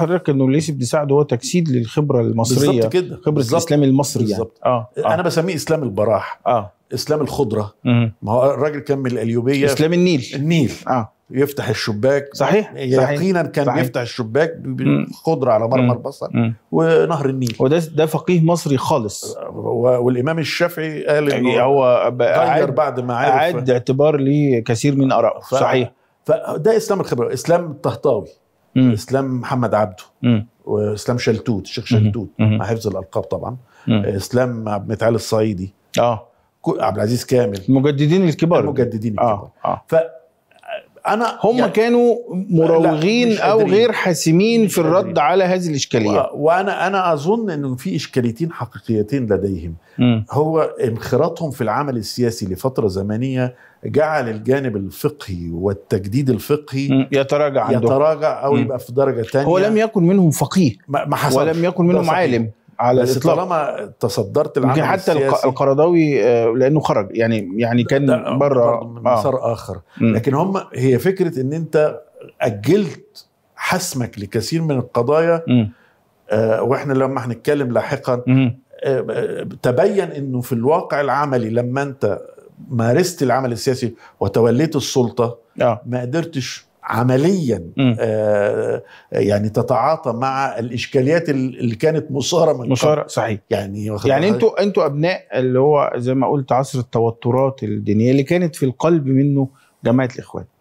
حضرتك انه بن سعد هو تجسيد للخبره المصريه بالظبط كده خبره بالزبط. الاسلام المصري يعني. آه. آه. انا بسميه اسلام البراح آه. اسلام الخضره ما هو الراجل كان من الايوبيه اسلام النيل النيل آه. يفتح الشباك صحيح يقينا كان صحيح. بيفتح الشباك بخضرة على مرمى البصر ونهر النيل وده ده فقيه مصري خالص والامام الشافعي قال انه يعني هو غير بعد ما عرف اعاد اعتبار لكثير من ف... صحيح فده اسلام الخبره اسلام الطهطاوي مم. اسلام محمد عبده واسلام شلتوت الشيخ شلتوت مع حفظ الالقاب طبعا مم. اسلام عبد المتعال الصعيدي اه عبد العزيز كامل المجددين الكبار المجددين الكبار آه. آه. انا هم يعني كانوا مراوغين او غير حاسمين في الرد على هذه الاشكاليه وانا انا اظن انه في اشكاليتين حقيقيتين لديهم م. هو انخراطهم في العمل السياسي لفتره زمنيه جعل الجانب الفقهي والتجديد الفقهي م. يتراجع عنده. يتراجع او يبقى في درجه ثانيه هو لم يكن منهم فقيه ما ولم يكن منهم عالم على بس الإطلاق. طالما تصدرت العمل يمكن حتى السياسي القرضاوي آه، لانه خرج يعني يعني كان بره من آه. مسار آه. اخر لكن هم هي فكره ان انت اجلت حسمك لكثير من القضايا م. آه واحنا لما هنتكلم لاحقا آه تبين انه في الواقع العملي لما انت مارست العمل السياسي وتوليت السلطه آه. ما قدرتش عمليا آه يعني تتعاطى مع الاشكاليات اللي كانت مصاره من قبل. صحيح يعني يعني انتوا انتوا ابناء اللي هو زي ما قلت عصر التوترات الدينيه اللي كانت في القلب منه جماعه الاخوان